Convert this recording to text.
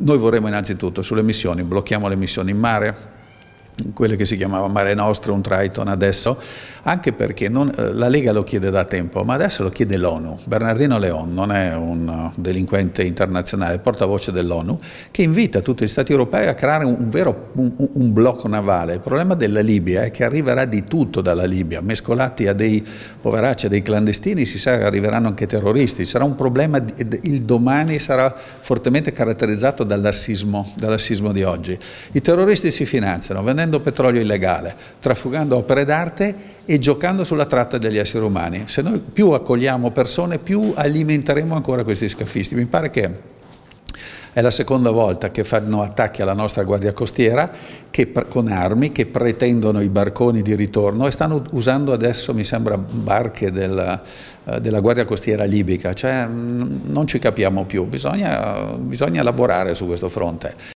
Noi vorremmo innanzitutto sulle missioni, blocchiamo le missioni in mare, quello che si chiamava Mare Nostrum, Triton adesso, anche perché non, eh, la Lega lo chiede da tempo, ma adesso lo chiede l'ONU. Bernardino Leon non è un eh, delinquente internazionale, è portavoce dell'ONU, che invita tutti gli Stati europei a creare un vero un, un blocco navale. Il problema della Libia è che arriverà di tutto dalla Libia, mescolati a dei poveracci, a dei clandestini, si sa che arriveranno anche terroristi. Sarà un problema, il domani sarà fortemente caratterizzato dall'assismo, dall'assismo di oggi. I terroristi si finanziano vendendo producendo petrolio illegale, trafugando opere d'arte e giocando sulla tratta degli esseri umani. Se noi più accogliamo persone, più alimenteremo ancora questi scafisti. Mi pare che è la seconda volta che fanno attacchi alla nostra guardia costiera che, con armi che pretendono i barconi di ritorno e stanno usando adesso, mi sembra, barche della, eh, della guardia costiera libica. Cioè, non ci capiamo più, bisogna, bisogna lavorare su questo fronte.